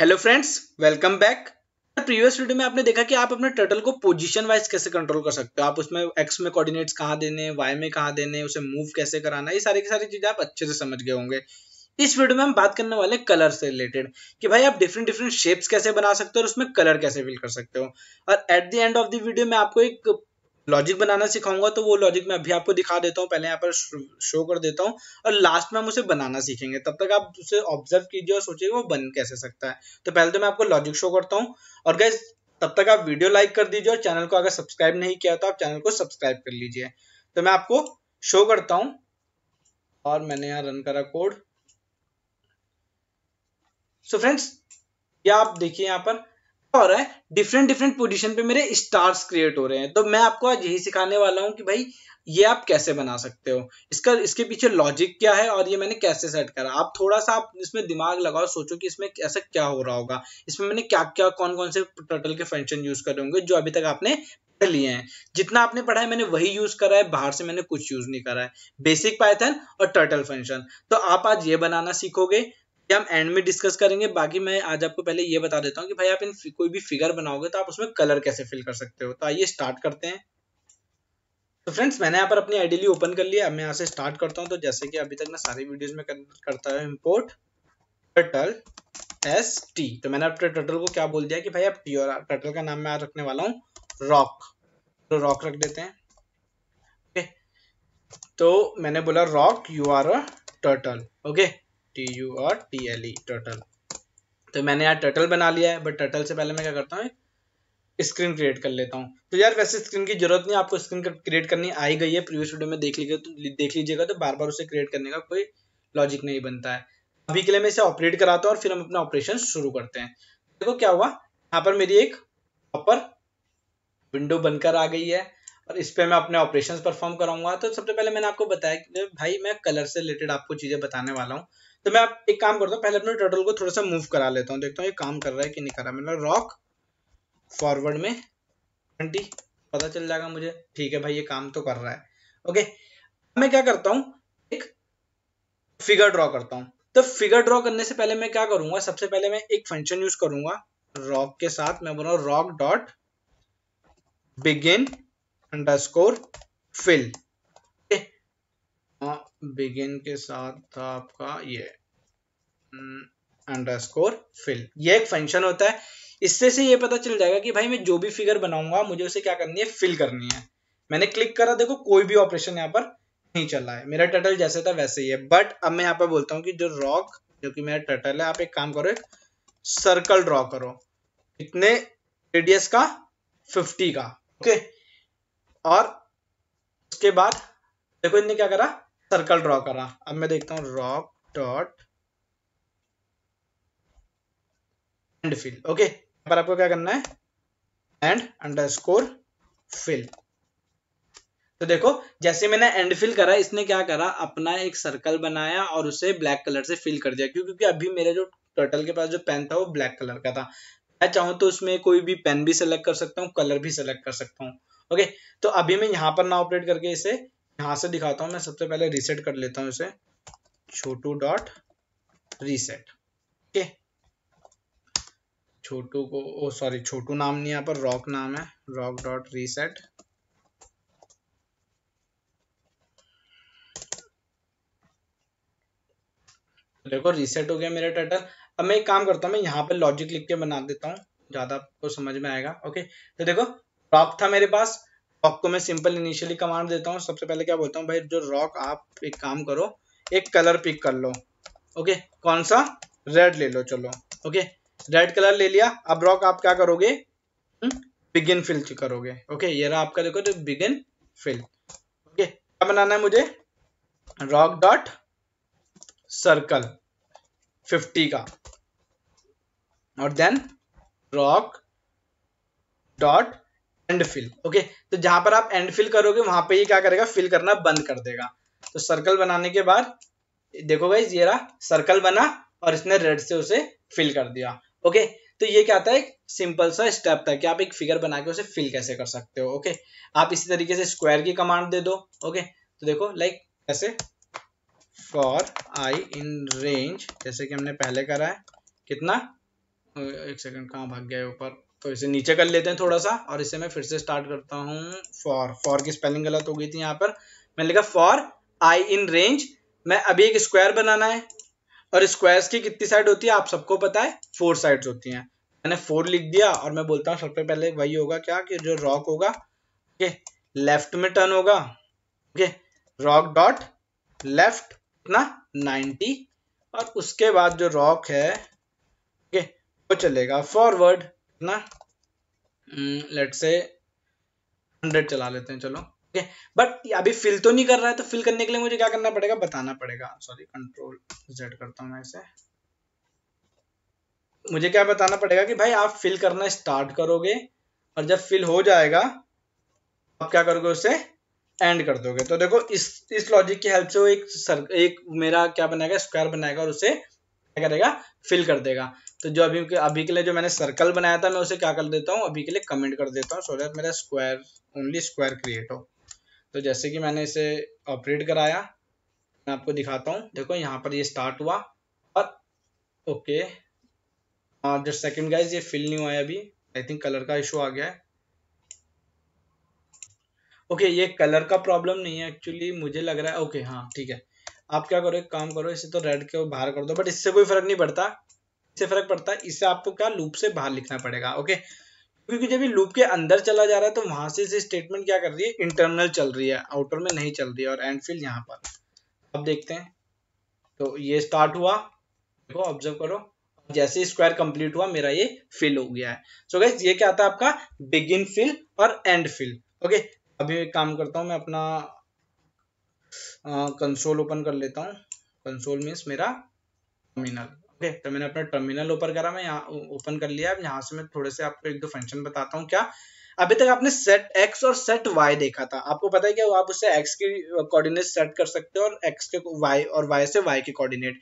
Hello friends welcome back previous video में आपने देखा कि आप अपने टर्टल को पोजीशन वाइज कैसे कंट्रोल कर सकते हो आप उसमें एक्स में कोऑर्डिनेट्स कहाँ देने वाई में कहाँ देने उसे मूव कैसे कराना ये सारी की सारी चीजें आप अच्छे से समझ गए होंगे इस वीडियो में हम बात करने वाले कलर से रिलेटेड कि भाई आप डिफरेंट डिफरेंट शेप्स कैसे बना सकते हो और उसमें कलर कैसे फिल कर सकते हो और at the end of the video में आपको एक लॉजिक बनाना सिखाऊंगा तो वो लॉजिक मैं अभी आपको दिखा देता हूँ पहले यहाँ पर शो कर देता हूँ और लास्ट में हम उसे बनाना सीखेंगे तब तक आप उसे ऑब्जर्व कीजिए और सोचिए वो बन कैसे सकता है तो पहले तो मैं आपको लॉजिक शो करता हूँ और गैस तब तक आप वीडियो लाइक कर दीजिए और चैनल को अगर सब्सक्राइब नहीं किया तो आप चैनल को सब्सक्राइब कर लीजिए तो मैं आपको शो करता हूँ और मैंने यहाँ रन करा कोड सो फ्रेंड्स ये आप देखिए यहाँ पर हो रहा है डिफरेंट डिफरेंट पोजिशन पे मेरे स्टार्स क्रिएट हो रहे हैं तो मैं आपको आज यही सिखाने वाला हूँ कि भाई ये आप कैसे बना सकते हो इसका इसके पीछे लॉजिक क्या है और ये मैंने कैसे सेट करा आप थोड़ा सा आप इसमें दिमाग लगाओ सोचो कि इसमें ऐसा क्या हो रहा होगा इसमें मैंने क्या क्या कौन कौन से टर्टल के फंक्शन यूज करे होंगे जो अभी तक आपने पढ़ लिए हैं जितना आपने पढ़ा है मैंने वही यूज करा है बाहर से मैंने कुछ यूज नहीं करा है बेसिक पाइथन और टर्टल फंक्शन तो आप आज ये बनाना सीखोगे ये हम एंड में डिस्कस करेंगे बाकी मैं आज आपको पहले ये बता देता हूँ कि भाई आप इन कोई भी फिगर बनाओगे तो आप उसमें कलर कैसे फिल कर सकते हो तो आइए स्टार्ट करते हैं तो फ्रेंड्स मैंने यहाँ पर अपनी आइडियली ओपन कर लिया अब मैं यहाँ से स्टार्ट करता हूँ तो जैसे कि अभी तक मैं सारी वीडियोज में करता हूँ इम्पोर्ट टर्टल एस टी तो मैंने अपने टर्टल को क्या बोल दिया कि भाई आप टी और टर्टल का नाम मैं रखने वाला हूँ रॉक तो रॉक रख देते हैं तो मैंने बोला rock you are a turtle okay T U और टी एल ई टोटल तो मैंने यार टर्टल बना लिया है बट टर्टल से पहले मैं क्या करता हूँ स्क्रीन क्रिएट कर लेता हूँ तो यार वैसे स्क्रीन की जरूरत नहीं आपको स्क्रीन क्रिएट करनी आई गई है प्रीवियस वीडियो में देख लीजिए तो देख लीजिएगा तो बार बार उसे क्रिएट करने का कोई लॉजिक नहीं बनता है अभी के लिए मैं इसे ऑपरेट कराता हूँ और फिर हम अपना ऑपरेशन शुरू करते हैं देखो क्या हुआ यहाँ पर मेरी एक प्रॉपर विंडो बनकर आ गई है और इस पर मैं अपने ऑपरेशन परफॉर्म कराऊंगा तो सबसे पहले मैंने आपको बताया कि भाई मैं कलर से रिलेटेड आपको चीज़ें बताने वाला हूँ तो मैं आप एक काम करता हूँ पहले अपने टर्टल को थोड़ा सा मूव करा लेता हूँ देखता हूँ ये काम कर रहा है कि नहीं कर रहा मतलब रॉक फॉरवर्ड में ट्वेंटी पता चल जाएगा मुझे ठीक है भाई ये काम तो कर रहा है ओके मैं क्या करता हूँ एक फिगर ड्रॉ करता हूँ तो फिगर ड्रॉ करने से पहले मैं क्या करूंगा सबसे पहले मैं एक फंक्शन यूज करूंगा रॉक के साथ मैं बोल रहा हूँ rock dot begin underscore fill begin के साथ था आपका ये अंडरस्कोर हम्म, फिल ये एक फंक्शन होता है इससे से ये पता चल जाएगा कि भाई मैं जो भी फिगर बनाऊंगा मुझे उसे क्या करनी है फिल करनी है मैंने क्लिक करा देखो कोई भी ऑपरेशन यहाँ पर नहीं चला है मेरा टटल जैसे था वैसे ही है बट अब मैं यहाँ पर बोलता हूँ कि जो रॉक जो कि मेरा टटल है आप एक काम करो एक सर्कल ड्रॉ करो कितने रेडियस का फिफ्टी का ओके okay? और उसके बाद देखो इनने क्या करा सर्कल ड्रॉ करा अब मैं देखता हूँ rock dot end fill okay पर आपको क्या करना है एंड अंडर स्कोर फिल तो देखो जैसे मैंने एंड फिल करा इसने क्या करा अपना एक सर्कल बनाया और उसे ब्लैक कलर से फिल कर दिया क्यों क्योंकि अभी मेरे जो टर्टल के पास जो पेन था वो ब्लैक कलर का था मैं चाहूँ तो उसमें कोई भी पेन भी सेलेक्ट कर सकता हूँ कलर भी सेलेक्ट कर सकता हूँ ओके तो अभी मैं यहाँ पर ना ऑपरेट करके इसे यहां से दिखाता हूं मैं सबसे पहले रीसेट कर लेता हूं इसे Chhotu dot reset okay Chhotu को ओ सॉरी छोटू नाम नहीं यहां पर रॉक नाम है रॉक डॉट रीसेट देखो रीसेट हो गया मेरा टाइटल अब मैं एक काम करता हूं मैं यहां पर लॉजिक लिख के बना देता हूं ज्यादा आपको समझ में आएगा ओके तो देखो रॉक था मेरे पास रॉक को तो मैं सिंपल इनिशियली कमांड देता हूँ सबसे पहले क्या बोलता हूँ भाई जो रॉक आप एक काम करो एक कलर पिक कर लो ओके कौन सा रेड ले लो चलो ओके रेड कलर ले लिया अब रॉक आप क्या करोगे बिगिन हम्म, फिल करोगे ओके ये रहा आपका देखो तो बिगिन फिल ओके क्या बनाना है मुझे रॉक डॉट सर्कल 50 का और then rock dot end fill okay तो जहां पर आप एंड फिल करोगे वहां पे ये क्या करेगा फिल करना बंद कर देगा तो सर्कल बनाने के बाद देखो भाई ये रहा सर्कल बना और इसने रेड से उसे फिल कर दिया ओके तो ये क्या था एक सिंपल सा स्टेप था कि आप एक फिगर बना के उसे फिल कैसे कर सकते हो ओके आप इसी तरीके से स्क्वायर की कमांड दे दो ओके तो देखो लाइक ऐसे फॉर आई इन रेंज जैसे कि हमने पहले करा है कितना एक सेकंड कहाँ भाग गया ऊपर तो इसे नीचे कर लेते हैं थोड़ा सा और इसे मैं फिर से स्टार्ट करता हूँ फॉर फॉर की स्पेलिंग गलत हो गई थी यहाँ पर मैंने लिखा फॉर आई इन रेंज मैं अभी एक स्क्वायर बनाना है और स्क्वायर्स की कितनी साइड होती है आप सबको पता है फोर साइड्स होती हैं मैंने फोर लिख दिया और मैं बोलता हूँ सबसे पहले वही होगा क्या कि जो रॉक होगा ओके लेफ्ट में टर्न होगा ओके रॉक डॉट लेफ्ट ना 90 और उसके बाद जो रॉक है ओके वो चलेगा फॉरवर्ड ना लेट से हंड्रेड चला लेते हैं चलो ओके बट अभी फिल तो नहीं कर रहा है तो फिल करने के लिए मुझे क्या करना पड़ेगा बताना पड़ेगा सॉरी कंट्रोल जेड करता हूँ मैं इसे मुझे क्या बताना पड़ेगा कि भाई आप फिल करना स्टार्ट करोगे और जब फिल हो जाएगा आप क्या करोगे उसे एंड कर दोगे तो देखो इस इस लॉजिक की हेल्प से वो एक सर, एक मेरा क्या बनाएगा स्क्वायर बनाएगा और उसे क्या करेगा फिल कर देगा तो जो अभी के अभी के लिए जो मैंने सर्कल बनाया था मैं उसे क्या कर देता हूँ अभी के लिए कमेंट कर देता हूँ सो दैट मेरा स्क्वायर ओनली स्क्वायर क्रिएट हो तो जैसे कि मैंने इसे ऑपरेट कराया मैं आपको दिखाता हूँ देखो यहाँ पर ये स्टार्ट हुआ और ओके जो सेकेंड गाइज ये फिल नहीं हुआ है अभी आई थिंक कलर का इशू आ गया है ओके okay, ये कलर का प्रॉब्लम नहीं है एक्चुअली मुझे लग रहा है ओके okay, हाँ ठीक है आप क्या करो एक काम करो इसे तो रेड के बाहर कर दो बट इससे कोई फर्क नहीं पड़ता इससे फर्क पड़ता है इससे आपको क्या लूप से बाहर लिखना पड़ेगा ओके क्योंकि जब लूप के अंदर चला जा रहा है तो वहां से स्टेटमेंट क्या कर रही है इंटरनल चल रही है आउटर में नहीं चल रही है और एंड फिल यहाँ पर अब देखते हैं तो ये स्टार्ट हुआ देखो ऑब्जर्व करो जैसे स्क्वायर कंप्लीट हुआ मेरा ये फिल हो गया है सो so ये क्या आता है आपका बिगिन फिल और एंड फिल ओके अभी एक काम करता हूँ मैं अपना कंसोल ओपन कर लेता हूँ कंसोल मीन्स मेरा टर्मिनल ओके तो मैंने अपना टर्मिनल ओपन करा मैं यहाँ ओपन कर लिया अब यहाँ से मैं थोड़े से आपको एक दो फंक्शन बताता हूँ क्या अभी तक आपने सेट एक्स और सेट वाई देखा था आपको पता है क्या आप उससे एक्स की कोऑर्डिनेट सेट कर सकते हो और एक्स के वाई और वाई से वाई के कोऑर्डिनेट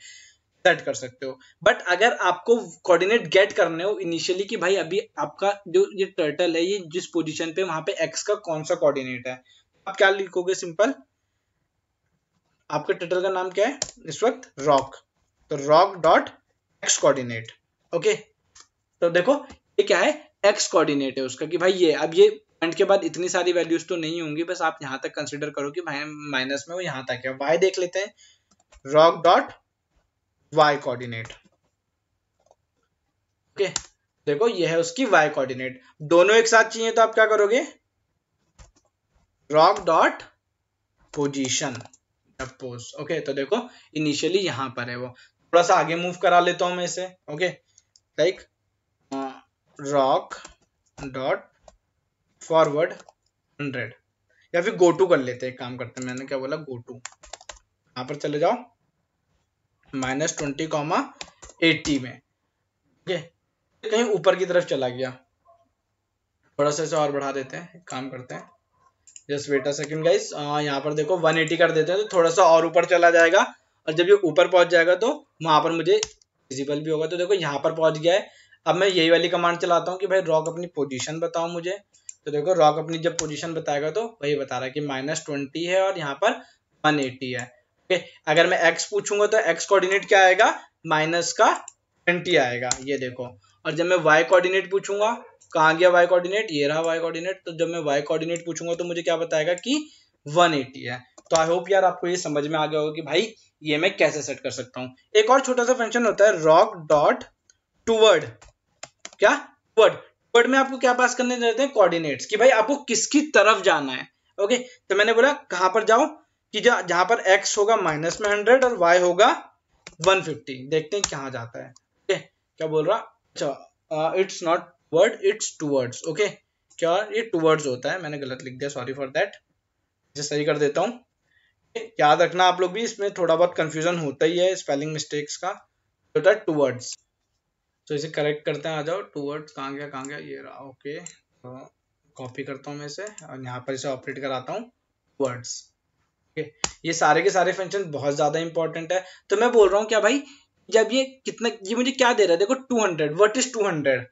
सेट कर सकते हो बट अगर आपको कोऑर्डिनेट गेट करने हो इनिशियली कि भाई अभी आपका जो ये टर्टल है ये जिस पोजीशन पे वहां पे एक्स का कौन सा कोऑर्डिनेट है आप क्या लिखोगे सिंपल आपके टर्टल का नाम क्या है इस वक्त रॉक तो rock dot X coordinate okay तो देखो ये क्या है एक्स कोऑर्डिनेट है उसका कि भाई ये अब ये पॉइंट के बाद इतनी सारी वैल्यूज तो नहीं होंगी बस आप यहां तक कंसिडर करो कि भाई माइनस में वो यहां तक है वाई देख लेते हैं rock dot Y coordinate okay देखो ये है उसकी वाई कोऑर्डिनेट दोनों एक साथ चाहिए तो आप क्या करोगे रॉक डॉट पोजिशन ओके तो देखो इनिशियली यहां पर है वो थोड़ा सा आगे मूव करा लेता हूं मैं इसे okay like rock dot forward hundred या फिर गो टू कर लेते हैं काम करते हैं मैंने क्या बोला गो टू यहां पर चले जाओ माइनस ट्वेंटी कॉमा एट्टी में ओके कहीं ऊपर की तरफ चला गया थोड़ा सा इसे और बढ़ा देते हैं काम करते हैं just wait a second guys यहाँ पर देखो 180 कर देते हैं तो थोड़ा सा और ऊपर चला जाएगा और जब ये ऊपर पहुंच जाएगा तो वहां पर मुझे विजिबल भी होगा तो देखो यहाँ पर पहुंच गया है अब मैं यही वाली कमांड चलाता हूँ कि भाई रॉक अपनी पोजीशन बताओ मुझे तो देखो रॉक अपनी जब पोजीशन बताएगा तो वही बता रहा है कि माइनस ट्वेंटी है और यहाँ पर वन एटी है ओके अगर मैं एक्स पूछूंगा तो एक्स कोऑर्डिनेट क्या आएगा माइनस का ट्वेंटी आएगा ये देखो और जब मैं वाई कोऑर्डिनेट पूछूंगा कहाँ गया वाई कोऑर्डिनेट ये रहा वाई कोऑर्डिनेट तो जब मैं वाई कोऑर्डिनेट पूछूंगा तो मुझे क्या बताएगा कि 180 है तो आई होप यार आपको ये समझ में आ गया होगा कि भाई ये मैं कैसे सेट कर सकता हूँ एक और छोटा सा फंक्शन होता है रॉक डॉट टूवर्ड क्या वर्ड वर्ड में आपको क्या पास करने देते हैं कोऑर्डिनेट्स कि भाई आपको किसकी तरफ जाना है ओके तो मैंने बोला कहां पर जाओ कि जहां पर x होगा माइनस में हंड्रेड और y होगा वन फिफ्टी देखते हैं कहां जाता है ओके क्या बोल रहा अच्छा it's not word it's towards okay क्या ये टू वर्ड्स होता है मैंने गलत लिख दिया सॉरी फॉर दैट इसे सही कर देता हूँ याद रखना आप लोग भी इसमें थोड़ा बहुत कंफ्यूजन होता ही है स्पेलिंग मिस्टेक्स का होता है टू वर्ड्स तो इसे करेक्ट करते हैं आ जाओ टू वर्ड्स कहाँ गया कहाँ गया ये रहा ओके तो कॉपी करता हूँ मैं इसे और यहाँ पर इसे ऑपरेट कराता हूँ वर्ड्स ओके ये सारे के सारे फंक्शन बहुत ज़्यादा इंपॉर्टेंट है तो मैं बोल रहा हूँ क्या भाई जब ये कितना ये मुझे क्या दे रहा है देखो two hundred what is two hundred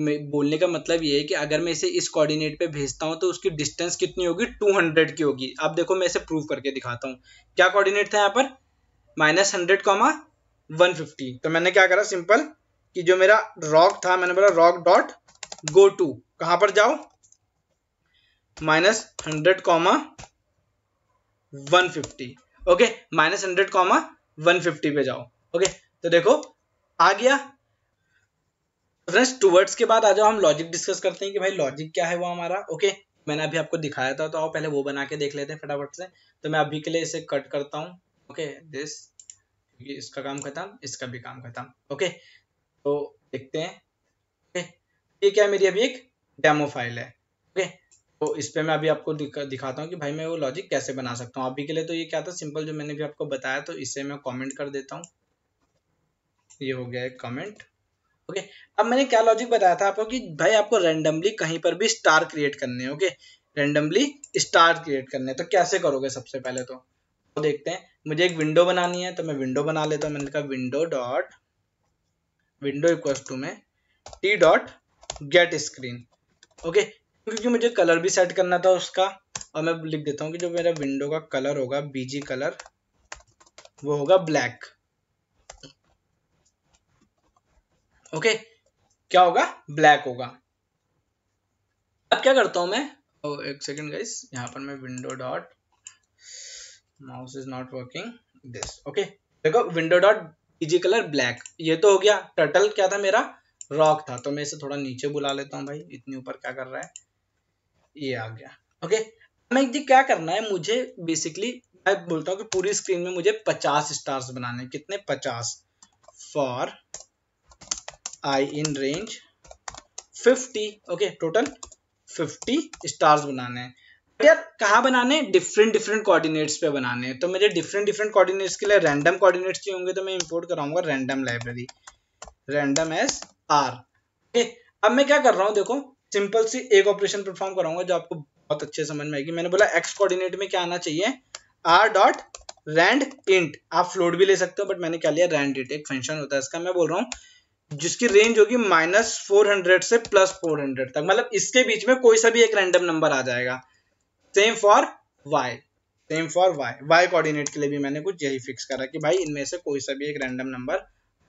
बोलने का मतलब ये है कि अगर मैं इसे इस कोऑर्डिनेट पे भेजता हूँ तो उसकी डिस्टेंस कितनी होगी 200 की होगी अब देखो मैं इसे प्रूव करके दिखाता हूँ क्या कोऑर्डिनेट था यहाँ पर माइनस हंड्रेड कॉमा वन तो मैंने क्या करा सिंपल कि जो मेरा रॉक था मैंने बोला रॉक डॉट गो टू कहाँ पर जाओ minus hundred comma one fifty okay minus hundred comma one fifty पे जाओ ओके okay, तो देखो आ गया टू टूवर्ड्स के बाद आ जाओ हम लॉजिक डिस्कस करते हैं कि भाई लॉजिक क्या है वो हमारा ओके मैंने अभी आपको दिखाया था तो आओ पहले वो बना के देख लेते हैं फटाफट से तो मैं अभी के लिए इसे कट करता हूँ ओके दिस क्योंकि इसका काम खत्म इसका भी काम खत्म ओके तो देखते हैं ओके ये क्या मेरी अभी एक डेमो फाइल है ओके तो इस पर मैं अभी आपको दिखा, दिखाता हूँ कि भाई मैं वो लॉजिक कैसे बना सकता हूँ अभी के लिए तो ये क्या था सिंपल जो मैंने भी आपको बताया तो इसे मैं कॉमेंट कर देता हूँ ये हो गया है कमेंट ओके अब मैंने क्या लॉजिक बताया था आपको कि भाई आपको रेंडमली कहीं पर भी स्टार क्रिएट करने हैं ओके रेंडमली स्टार क्रिएट करने तो कैसे करोगे सबसे पहले तो, तो देखते हैं मुझे एक विंडो बनानी है तो मैं विंडो बना लेता हूँ मैंने कहा window dot window equal to में T dot get screen okay क्योंकि मुझे कलर भी सेट करना था उसका और मैं लिख देता हूँ कि जो मेरा विंडो का कलर होगा बीजी कलर वो होगा ब्लैक ओके क्या होगा ब्लैक होगा अब क्या करता हूं मैं oh, एक सेकंड गाइस यहां पर मैं window dot mouse is not working this okay देखो window dot easy colour black ये तो हो गया टर्टल क्या था मेरा रॉक था तो मैं इसे थोड़ा नीचे बुला लेता हूँ भाई इतनी ऊपर क्या कर रहा है ये आ गया ओके मैं जी क्या करना है मुझे बेसिकली मैं बोलता हूँ कि पूरी स्क्रीन में मुझे 50 स्टार्स बनाने कितने 50 for i in range 50 okay total 50 stars banane hain तो यार कहा बनाने डिफरेंट डिफरेंट कोऑर्डिनेट्स पे बनाने हैं तो मुझे डिफरेंट डिफरेंट कोऑर्डिनेट्स के लिए रैंडम कोऑर्डिनेट्स चाहिए होंगे तो मैं इंपोर्ट कराऊंगा random library random as R okay अब मैं क्या कर रहा हूँ देखो सिंपल सी एक ऑपरेशन परफॉर्म कराऊंगा जो आपको बहुत अच्छे समझ में आएगी मैंने बोला एक्स कोऑर्डिनेट में क्या आना चाहिए आर डॉट रैंड इंट आप फ्लोट भी ले सकते हो बट मैंने क्या लिया रैंड इंट एक फंक्शन होता है इसका मैं बोल रहा हूँ जिसकी रेंज होगी माइनस फोर हंड्रेड से प्लस फोर हंड्रेड तक मतलब इसके बीच में कोई सा भी एक रैंडम नंबर आ जाएगा same for Y same for Y Y coordinate के लिए भी मैंने कुछ यही फिक्स करा कि भाई इनमें से कोई सा भी एक रैंडम नंबर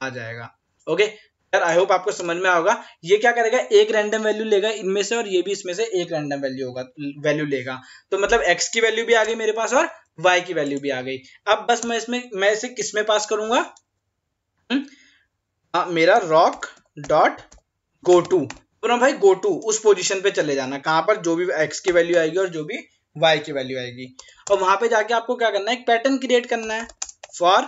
आ जाएगा ओके यार आई होप आपको समझ में आओगा ये क्या करेगा एक रैंडम वैल्यू लेगा इनमें से और ये भी इसमें से एक रैंडम वैल्यू होगा वैल्यू लेगा तो मतलब एक्स की वैल्यू भी आ गई मेरे पास और वाई की वैल्यू भी आ गई अब बस मैं इसमें मैं इसे किसमें पास करूंगा हुँ? हम्म? आ, मेरा रॉक डॉट गो टू तो ना भाई गो टू उस पोजिशन पे चले जाना कहां पर जो भी एक्स की वैल्यू आएगी और जो भी वाई की वैल्यू आएगी और वहां पे जाके आपको क्या करना है एक पैटर्न क्रिएट करना है फॉर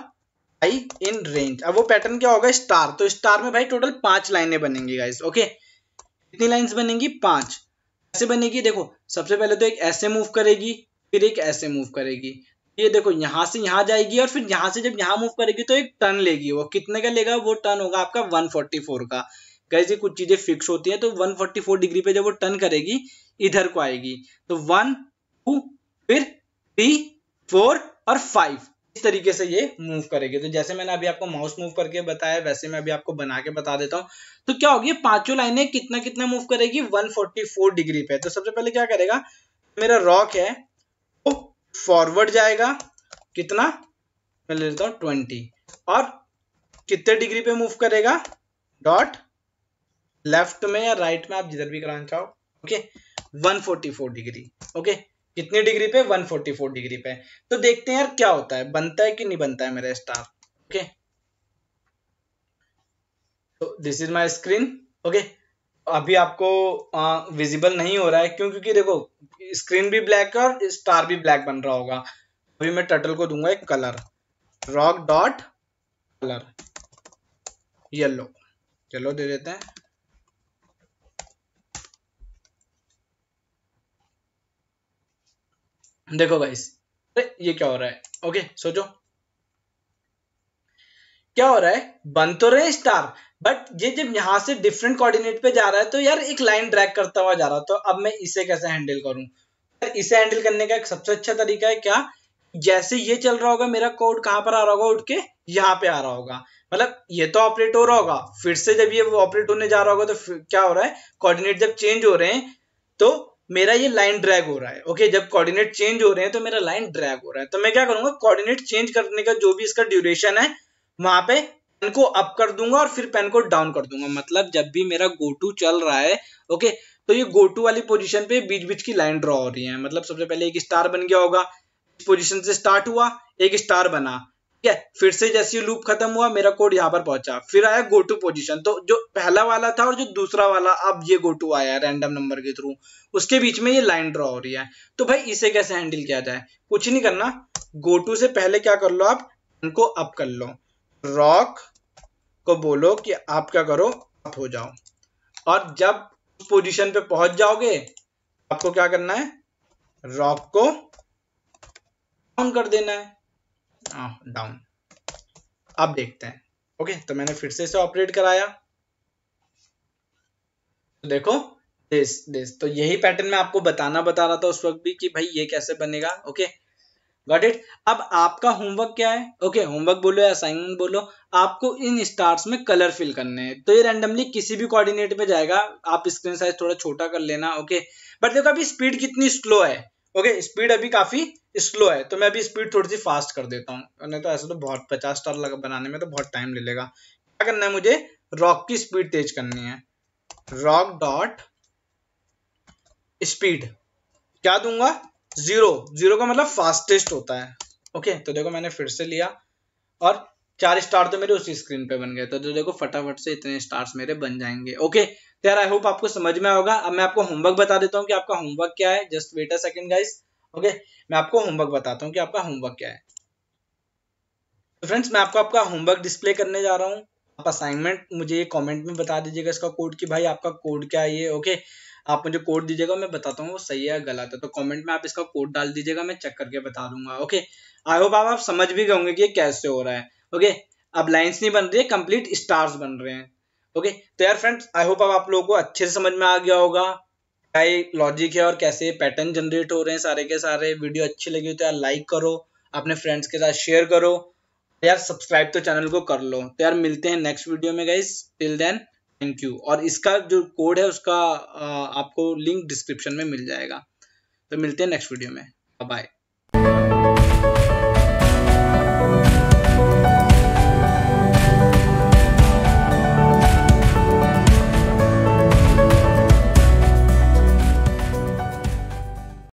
आई इन रेंज अब वो पैटर्न क्या होगा स्टार तो स्टार में भाई टोटल पांच लाइनें बनेंगी गाइस ओके कितनी लाइंस बनेंगी पांच ऐसे बनेगी देखो सबसे पहले तो एक ऐसे मूव करेगी फिर एक ऐसे मूव करेगी ये देखो यहाँ से यहाँ जाएगी और फिर यहाँ से जब यहाँ मूव करेगी तो एक टर्न लेगी वो कितने का लेगा वो टर्न होगा आपका 144 का कैसे कुछ चीजें फिक्स होती है तो 144 डिग्री पे जब वो टर्न करेगी इधर को आएगी तो वन टू फिर थ्री फोर और फाइव इस तरीके से ये मूव करेगी तो जैसे मैंने अभी आपको माउस मूव करके बताया वैसे मैं अभी आपको बना के बता देता हूँ तो क्या होगी पांचों लाइने कितना कितना मूव करेगी फोर डिग्री पे तो सबसे पहले क्या करेगा मेरा रॉक है फॉरवर्ड जाएगा कितना मैं ले लेता हूं ट्वेंटी और कितने डिग्री पे मूव करेगा डॉट लेफ्ट में या राइट में आप जिधर भी कराना चाहो ओके 144 डिग्री ओके कितनी डिग्री पे 144 डिग्री पे तो देखते हैं यार क्या होता है बनता है कि नहीं बनता है मेरा स्टार ओके तो this is my screen okay अभी आपको विजिबल नहीं हो रहा है क्यों क्योंकि देखो स्क्रीन भी ब्लैक है और स्टार भी ब्लैक बन रहा होगा अभी मैं टर्टल को दूंगा एक colour rock dot colour yellow yellow दे देते हैं देखो भाई ये क्या हो रहा है ओके सोचो क्या हो रहा है बन तो रहे स्टार बट ये जब यहाँ से डिफरेंट कोऑर्डिनेट पे जा रहा है तो यार एक लाइन ड्रैग करता हुआ जा रहा है तो अब मैं इसे कैसे हैंडल यार इसे हैंडल करने का एक सबसे अच्छा तरीका है क्या जैसे ये चल रहा होगा मेरा कोड कहां पर आ रहा होगा उठ के यहाँ पे आ रहा होगा मतलब ये तो ऑपरेट हो रहा होगा फिर से जब ये ऑपरेट होने जा रहा होगा तो क्या हो रहा है कॉर्डिनेट जब चेंज हो रहे हैं तो मेरा ये लाइन ड्रैग हो रहा है ओके जब कॉर्डिनेट चेंज हो रहे हैं तो मेरा लाइन ड्रैग हो रहा है तो मैं क्या करूंगा कॉर्डिनेट चेंज करने का जो भी इसका ड्यूरेशन है वहां पे पेन को अप कर दूंगा और फिर पेन को डाउन कर दूंगा मतलब जब भी मेरा गो टू चल रहा है ओके तो ये गो टू वाली पोजिशन पे बीच बीच की लाइन ड्रॉ हो रही है मतलब सबसे पहले एक स्टार बन गया होगा इस से स्टार्ट हुआ एक स्टार बना ठीक है फिर से जैसे लूप खत्म हुआ मेरा कोड यहाँ पर पहुंचा फिर आया गो टू पोजिशन तो जो पहला वाला था और जो दूसरा वाला अब ये गो टू आया रैंडम नंबर के थ्रू उसके बीच में ये लाइन ड्रॉ हो रही है तो भाई इसे कैसे हैंडल किया जाए कुछ नहीं करना गो टू से पहले क्या कर लो आप इनको अप कर लो रॉक को बोलो कि आप क्या करो आप हो जाओ और जब पोजीशन पे पहुंच जाओगे आपको क्या करना है रॉक को डाउन कर देना है डाउन हाँ, अब देखते हैं ओके तो मैंने फिर से इसे ऑपरेट कराया तो देखो दिस दिस तो यही पैटर्न मैं आपको बताना बता रहा था उस वक्त भी कि भाई ये कैसे बनेगा ओके गॉट इट अब आपका होमवर्क क्या है ओके okay, होमवर्क बोलो या असाइनमेंट बोलो आपको इन स्टार्स में कलर फिल करने हैं तो ये रैंडमली किसी भी कोऑर्डिनेट पे जाएगा आप स्क्रीन साइज थोड़ा छोटा कर लेना ओके बट देखो अभी स्पीड कितनी स्लो है ओके okay, स्पीड अभी काफी स्लो है तो मैं अभी स्पीड थोड़ी सी फास्ट कर देता हूँ नहीं तो ऐसा तो बहुत पचास स्टार लगा बनाने में तो बहुत टाइम ले लेगा क्या करना है मुझे रॉक की स्पीड तेज करनी है रॉक डॉट स्पीड क्या दूंगा जीरो जीरो का मतलब फास्टेस्ट होता है ओके तो देखो मैंने फिर से लिया और चार स्टार तो मेरे उसी स्क्रीन पे बन गए तो देखो फटाफट से इतने स्टार्स मेरे बन जाएंगे ओके यार आई होप आपको समझ में होगा अब मैं आपको होमवर्क बता देता हूँ कि आपका होमवर्क क्या है just wait a second guys okay मैं आपको होमवर्क बताता हूँ कि आपका होमवर्क क्या है तो फ्रेंड्स मैं आपको आपका होमवर्क डिस्प्ले करने जा रहा हूँ आप असाइनमेंट मुझे कॉमेंट में बता दीजिएगा इसका कोड की भाई आपका कोड क्या है ये ओके आप मुझे कोड दीजिएगा मैं बताता हूँ वो सही है गलत है तो कमेंट में आप इसका कोड डाल दीजिएगा मैं चेक करके बता दूंगा ओके आई होप आप समझ भी गए होंगे कि ये कैसे हो रहा है ओके अब लाइन्स नहीं बन रही है कंप्लीट स्टार्स बन रहे हैं ओके तो यार फ्रेंड्स आई होप आप लोगों को अच्छे से समझ में आ गया होगा क्या लॉजिक है और कैसे पैटर्न जनरेट हो रहे हैं सारे के सारे वीडियो अच्छी लगी तो यार लाइक करो अपने फ्रेंड्स के साथ शेयर करो यार सब्सक्राइब तो चैनल को कर लो तो यार मिलते हैं नेक्स्ट वीडियो में guys till then thank you और इसका जो कोड है उसका आपको लिंक डिस्क्रिप्शन में मिल जाएगा तो मिलते हैं नेक्स्ट वीडियो में बाय